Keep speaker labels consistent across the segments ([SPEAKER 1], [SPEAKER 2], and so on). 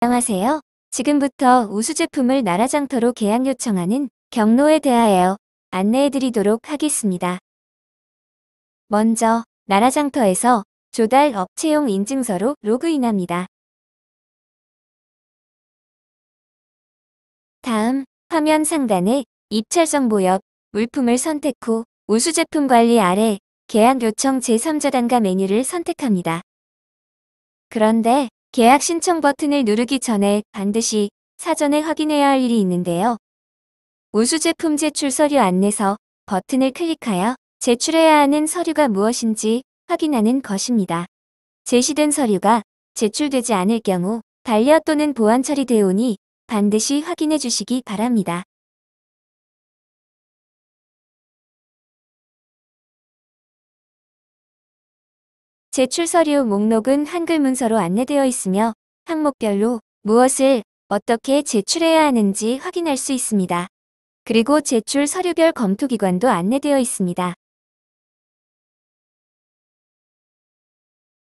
[SPEAKER 1] 안녕하세요. 지금부터 우수 제품을 나라장터로 계약 요청하는 경로에 대하여 안내해 드리도록 하겠습니다. 먼저 나라장터에서 조달 업체용 인증서로 로그인합니다. 다음 화면 상단에 입찰 정보 옆 물품을 선택 후 우수 제품 관리 아래 계약 요청 제3자단가 메뉴를 선택합니다. 그런데 계약 신청 버튼을 누르기 전에 반드시 사전에 확인해야 할 일이 있는데요. 우수제품 제출 서류 안내서 버튼을 클릭하여 제출해야 하는 서류가 무엇인지 확인하는 것입니다. 제시된 서류가 제출되지 않을 경우 반려 또는 보안 처리되오니 반드시 확인해 주시기 바랍니다. 제출 서류 목록은 한글 문서로 안내되어 있으며 항목별로 무엇을 어떻게 제출해야 하는지 확인할 수 있습니다. 그리고 제출 서류별 검토기관도 안내되어 있습니다.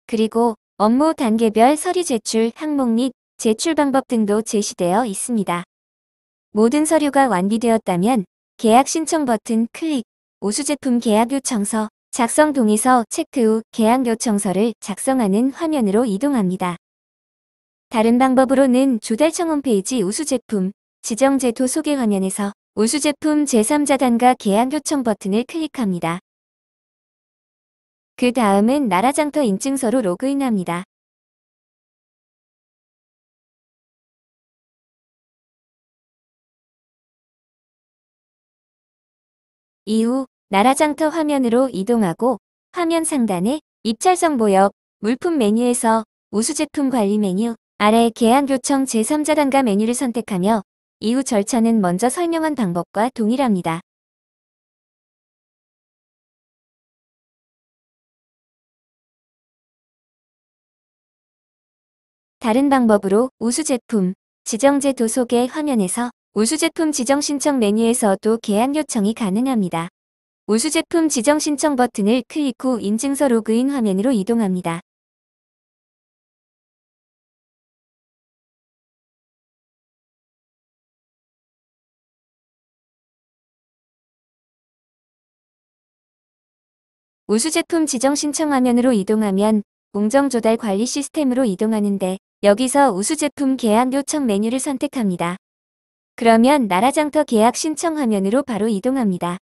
[SPEAKER 1] 그리고 업무 단계별 서류 제출 항목 및 제출 방법 등도 제시되어 있습니다. 모든 서류가 완비되었다면 계약 신청 버튼 클릭, 오수제품 계약 요청서, 작성 동의서 체크 후 계약 요청서를 작성하는 화면으로 이동합니다. 다른 방법으로는 조달청 홈페이지 우수제품 지정제도 소개 화면에서 우수제품 제3자단과 계약 요청 버튼을 클릭합니다. 그 다음은 나라장터 인증서로 로그인합니다. 이후 나라장터 화면으로 이동하고 화면 상단에 입찰성 보역, 물품 메뉴에서 우수제품 관리 메뉴, 아래 계약 요청 제3자 단가 메뉴를 선택하며 이후 절차는 먼저 설명한 방법과 동일합니다. 다른 방법으로 우수제품 지정제 도속의 화면에서 우수제품 지정 신청 메뉴에서도 계약 요청이 가능합니다. 우수 제품 지정 신청 버튼을 클릭 후 인증서 로그인 화면으로 이동합니다. 우수 제품 지정 신청 화면으로 이동하면 공정 조달 관리 시스템으로 이동하는데 여기서 우수 제품 계약 요청 메뉴를 선택합니다. 그러면 나라장터 계약 신청 화면으로 바로 이동합니다.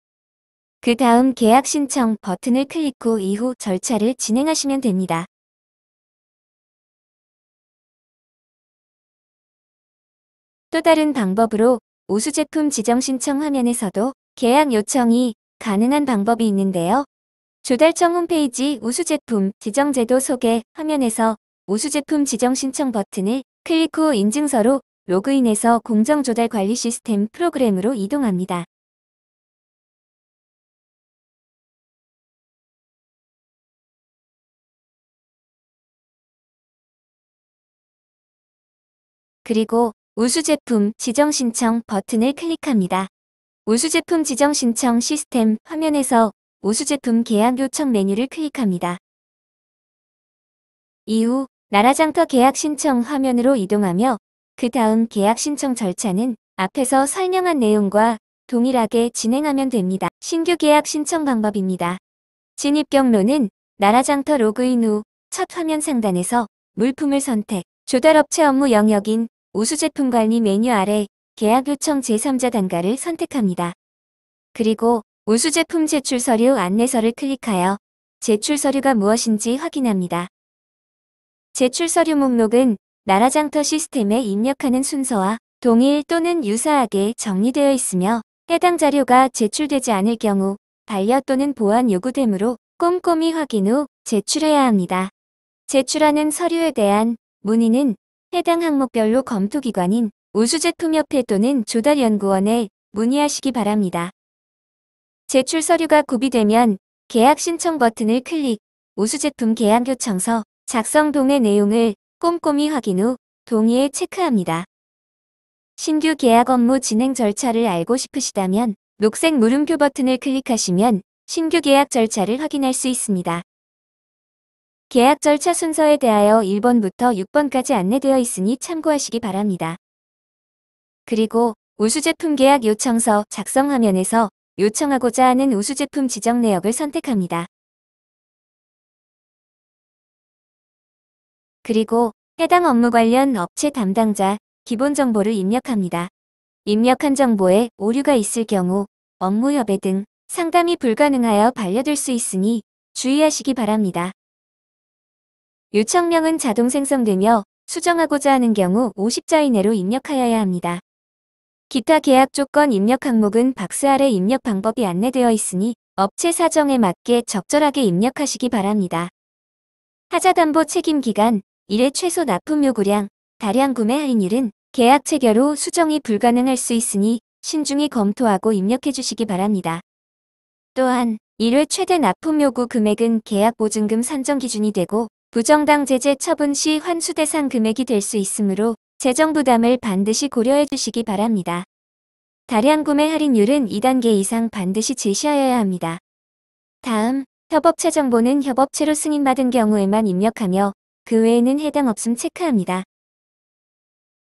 [SPEAKER 1] 그 다음 계약 신청 버튼을 클릭 후 이후 절차를 진행하시면 됩니다. 또 다른 방법으로 우수제품 지정 신청 화면에서도 계약 요청이 가능한 방법이 있는데요. 조달청 홈페이지 우수제품 지정제도 소개 화면에서 우수제품 지정 신청 버튼을 클릭 후 인증서로 로그인해서 공정조달관리 시스템 프로그램으로 이동합니다. 그리고 우수 제품 지정 신청 버튼을 클릭합니다. 우수 제품 지정 신청 시스템 화면에서 우수 제품 계약 요청 메뉴를 클릭합니다. 이후 나라장터 계약 신청 화면으로 이동하며 그 다음 계약 신청 절차는 앞에서 설명한 내용과 동일하게 진행하면 됩니다. 신규 계약 신청 방법입니다. 진입 경로는 나라장터 로그인 후 첫 화면 상단에서 물품을 선택, 조달업체 업무 영역인 우수제품관리 메뉴 아래 계약 요청 제3자 단가를 선택합니다. 그리고 우수제품 제출 서류 안내서를 클릭하여 제출 서류가 무엇인지 확인합니다. 제출 서류 목록은 나라장터 시스템에 입력하는 순서와 동일 또는 유사하게 정리되어 있으며 해당 자료가 제출되지 않을 경우 반려 또는 보안 요구되므로 꼼꼼히 확인 후 제출해야 합니다. 제출하는 서류에 대한 문의는 해당 항목별로 검토기관인 우수제품협회 또는 조달연구원에 문의하시기 바랍니다. 제출 서류가 구비되면 계약 신청 버튼을 클릭, 우수제품 계약 요청서, 작성 동의 내용을 꼼꼼히 확인 후 동의에 체크합니다. 신규 계약 업무 진행 절차를 알고 싶으시다면 녹색 물음표 버튼을 클릭하시면 신규 계약 절차를 확인할 수 있습니다. 계약 절차 순서에 대하여 1번부터 6번까지 안내되어 있으니 참고하시기 바랍니다. 그리고 우수제품 계약 요청서 작성 화면에서 요청하고자 하는 우수제품 지정 내역을 선택합니다. 그리고 해당 업무 관련 업체 담당자 기본 정보를 입력합니다. 입력한 정보에 오류가 있을 경우 업무 협의 등 상담이 불가능하여 반려될 수 있으니 주의하시기 바랍니다. 요청명은 자동 생성되며 수정하고자 하는 경우 50자 이내로 입력하여야 합니다. 기타 계약 조건 입력 항목은 박스 아래 입력 방법이 안내되어 있으니 업체 사정에 맞게 적절하게 입력하시기 바랍니다. 하자담보 책임 기간, 1회 최소 납품 요구량, 다량 구매 할인일은 계약 체결후 수정이 불가능할 수 있으니 신중히 검토하고 입력해 주시기 바랍니다. 또한 1회 최대 납품 요구 금액은 계약 보증금 산정 기준이 되고 부정당 제재 처분 시 환수 대상 금액이 될 수 있으므로 재정 부담을 반드시 고려해 주시기 바랍니다. 다량 구매 할인율은 2단계 이상 반드시 제시하여야 합니다. 다음, 협업체 정보는 협업체로 승인받은 경우에만 입력하며 그 외에는 해당 없음 체크합니다.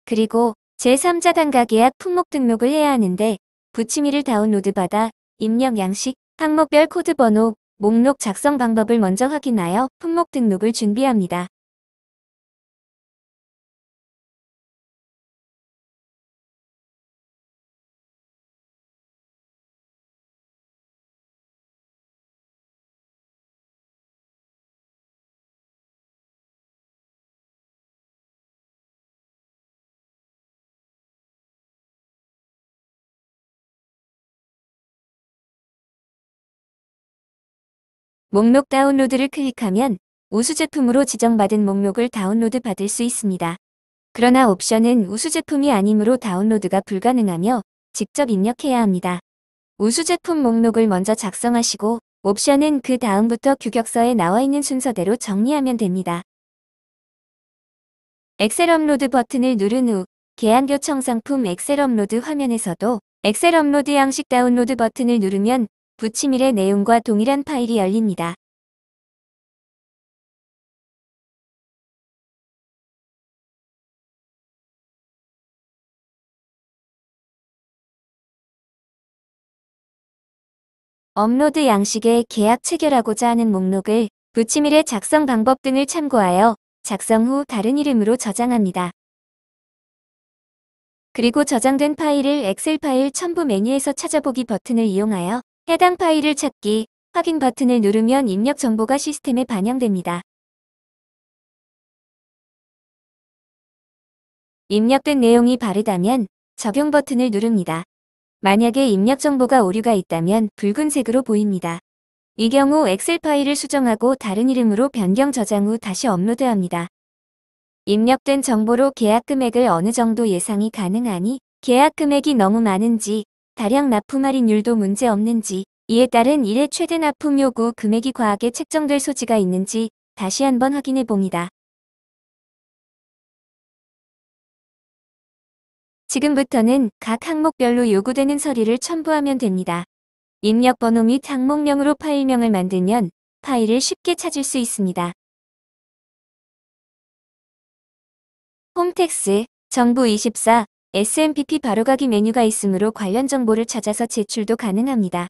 [SPEAKER 1] 그리고 제3자 단가계약 품목 등록을 해야 하는데 부침이를 다운로드 받아 입력 양식, 항목별 코드 번호, 목록 작성 방법을 먼저 확인하여 품목 등록을 준비합니다. 목록 다운로드를 클릭하면 우수 제품으로 지정받은 목록을 다운로드 받을 수 있습니다. 그러나 옵션은 우수 제품이 아니므로 다운로드가 불가능하며 직접 입력해야 합니다. 우수 제품 목록을 먼저 작성하시고 옵션은 그 다음부터 규격서에 나와 있는 순서대로 정리하면 됩니다. 엑셀 업로드 버튼을 누른 후 계약교청 상품 엑셀 업로드 화면에서도 엑셀 업로드 양식 다운로드 버튼을 누르면 부침일의 내용과 동일한 파일이 열립니다. 업로드 양식에 계약 체결하고자 하는 목록을 부침일의 작성 방법 등을 참고하여 작성 후 다른 이름으로 저장합니다. 그리고 저장된 파일을 엑셀 파일 첨부 메뉴에서 찾아보기 버튼을 이용하여 해당 파일을 찾기, 확인 버튼을 누르면 입력 정보가 시스템에 반영됩니다. 입력된 내용이 바르다면 적용 버튼을 누릅니다. 만약에 입력 정보가 오류가 있다면 붉은색으로 보입니다. 이 경우 엑셀 파일을 수정하고 다른 이름으로 변경 저장 후 다시 업로드합니다. 입력된 정보로 계약 금액을 어느 정도 예상이 가능하니 계약 금액이 너무 많은지 다량 납품 할인율도 문제 없는지 이에 따른 1회 최대 납품 요구 금액이 과하게 책정될 소지가 있는지 다시 한번 확인해 봅니다. 지금부터는 각 항목별로 요구되는 서류를 첨부하면 됩니다. 입력 번호 및 항목명으로 파일명을 만들면 파일을 쉽게 찾을 수 있습니다. 홈택스, 정부24, SMPP 바로가기 메뉴가 있으므로 관련 정보를 찾아서 제출도 가능합니다.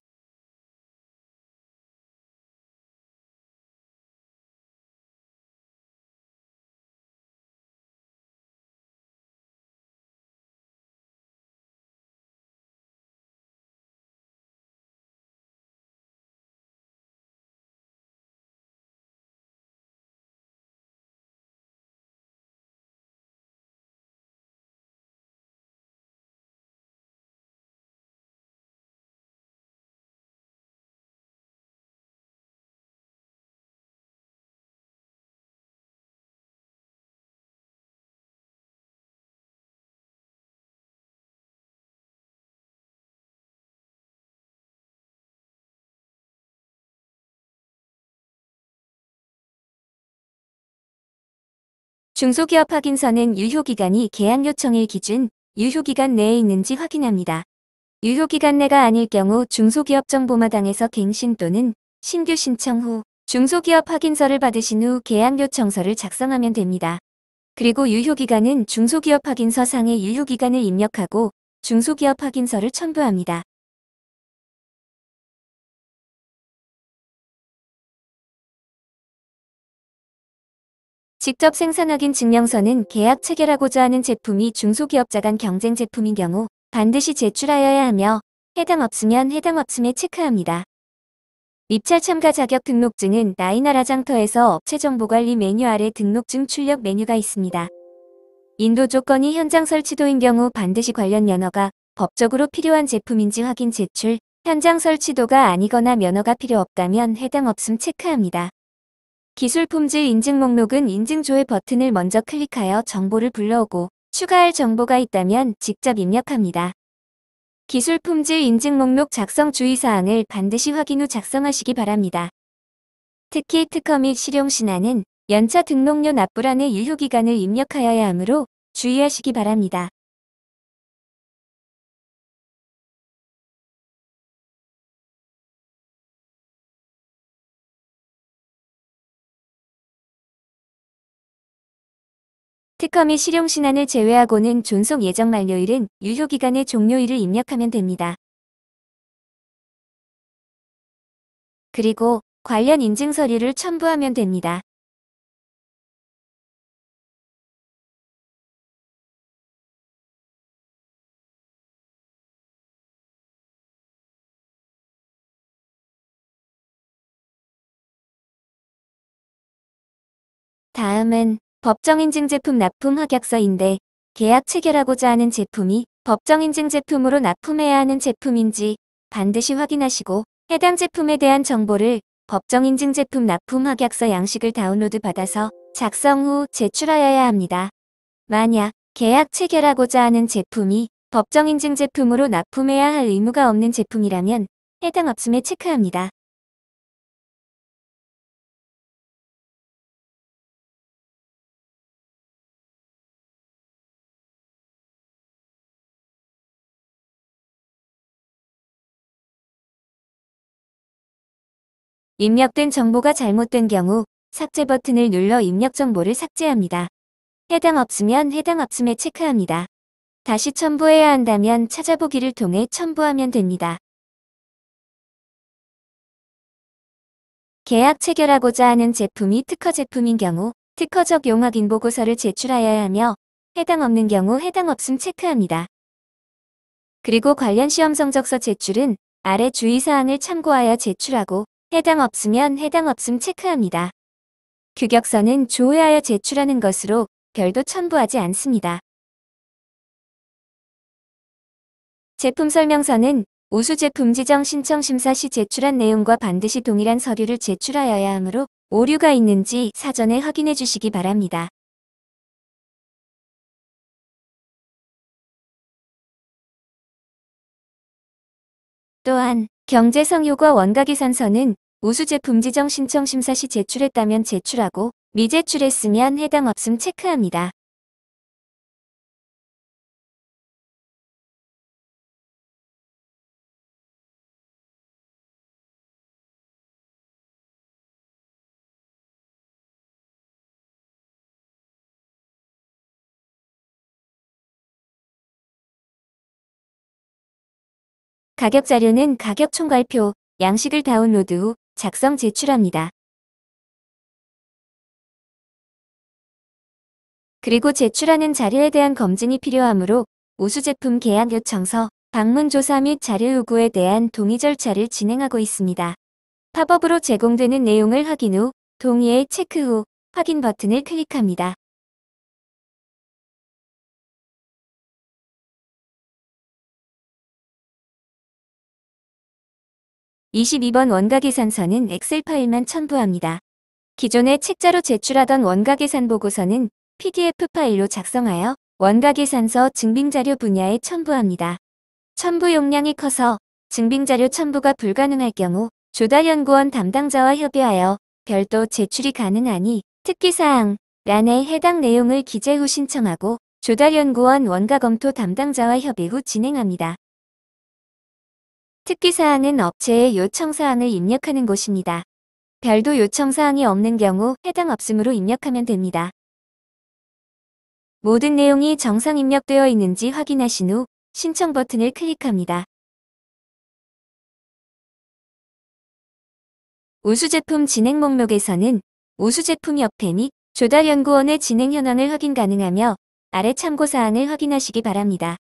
[SPEAKER 1] 중소기업 확인서는 유효기간이 계약 요청일 기준 유효기간 내에 있는지 확인합니다. 유효기간 내가 아닐 경우 중소기업 정보마당에서 갱신 또는 신규 신청 후 중소기업 확인서를 받으신 후 계약 요청서를 작성하면 됩니다. 그리고 유효기간은 중소기업 확인서 상의 유효기간을 입력하고 중소기업 확인서를 첨부합니다. 직접 생산하긴 증명서는 계약 체결하고자 하는 제품이 중소기업자 간 경쟁 제품인 경우 반드시 제출하여야 하며 해당 없으면 해당 없음에 체크합니다. 입찰 참가 자격 등록증은 나이나라 장터에서 업체정보관리 메뉴 아래 등록증 출력 메뉴가 있습니다. 인도 조건이 현장 설치도인 경우 반드시 관련 면허가 법적으로 필요한 제품인지 확인 제출, 현장 설치도가 아니거나 면허가 필요 없다면 해당 없음 체크합니다. 기술 품질 인증 목록은 인증 조회 버튼을 먼저 클릭하여 정보를 불러오고 추가할 정보가 있다면 직접 입력합니다. 기술 품질 인증 목록 작성 주의사항을 반드시 확인 후 작성하시기 바랍니다. 특히 특허 및 실용 신안은 연차 등록료 납부란의 유효 기간을 입력하여야 하므로 주의하시기 바랍니다. 특컴미 실용 신안을 제외하고는 존속 예정 만료일은 유효기간의 종료일을 입력하면 됩니다. 그리고 관련 인증 서류를 첨부하면 됩니다. 다음은 법정인증 제품 납품 흑약서인데 계약 체결하고자 하는 제품이 법정인증 제품으로 납품해야 하는 제품인지 반드시 확인하시고 해당 제품에 대한 정보를 법정인증 제품 납품 흑약서 양식을 다운로드 받아서 작성 후 제출하여야 합니다. 만약 계약 체결하고자 하는 제품이 법정인증 제품으로 납품해야 할 의무가 없는 제품이라면 해당 업소에 체크합니다. 입력된 정보가 잘못된 경우 삭제 버튼을 눌러 입력 정보를 삭제합니다. 해당 없으면 해당 없음에 체크합니다. 다시 첨부해야 한다면 찾아보기를 통해 첨부하면 됩니다. 계약 체결하고자 하는 제품이 특허 제품인 경우 특허적 용어인 보고서를 제출하여야 하며 해당 없는 경우 해당 없음 체크합니다. 그리고 관련 시험 성적서 제출은 아래 주의사항을 참고하여 제출하고 해당 없으면 해당 없음 체크합니다. 규격서는 조회하여 제출하는 것으로 별도 첨부하지 않습니다. 제품 설명서는 우수 제품 지정 신청 심사 시 제출한 내용과 반드시 동일한 서류를 제출하여야 하므로 오류가 있는지 사전에 확인해 주시기 바랍니다. 또한 경제성효과 원가계산서는 우수제품 지정 신청 심사 시 제출했다면 제출하고 미제출했으면 해당 없음 체크합니다.
[SPEAKER 2] 가격 자료는 가격
[SPEAKER 1] 총괄표, 양식을 다운로드 후 작성 제출합니다. 그리고 제출하는 자료에 대한 검증이 필요하므로 우수제품 계약 요청서, 방문조사 및 자료 요구에 대한 동의 절차를 진행하고 있습니다. 팝업으로 제공되는 내용을 확인 후 동의에 체크 후 확인 버튼을 클릭합니다. 22번 원가계산서는 엑셀 파일만 첨부합니다. 기존에 책자로 제출하던 원가계산 보고서는 PDF 파일로 작성하여 원가계산서 증빙자료 분야에 첨부합니다. 첨부 용량이 커서 증빙자료 첨부가 불가능할 경우 조달연구원 담당자와 협의하여 별도 제출이 가능하니 특기사항 란에 해당 내용을 기재 후 신청하고 조달연구원 원가검토 담당자와 협의 후 진행합니다. 특기사항은 업체의 요청사항을 입력하는 곳입니다. 별도 요청사항이 없는 경우 해당 없음으로 입력하면 됩니다. 모든 내용이 정상 입력되어 있는지 확인하신 후 신청 버튼을 클릭합니다. 우수제품 진행 목록에서는 우수제품 협회 및 조달연구원의 진행 현황을 확인 가능하며 아래 참고사항을 확인하시기 바랍니다.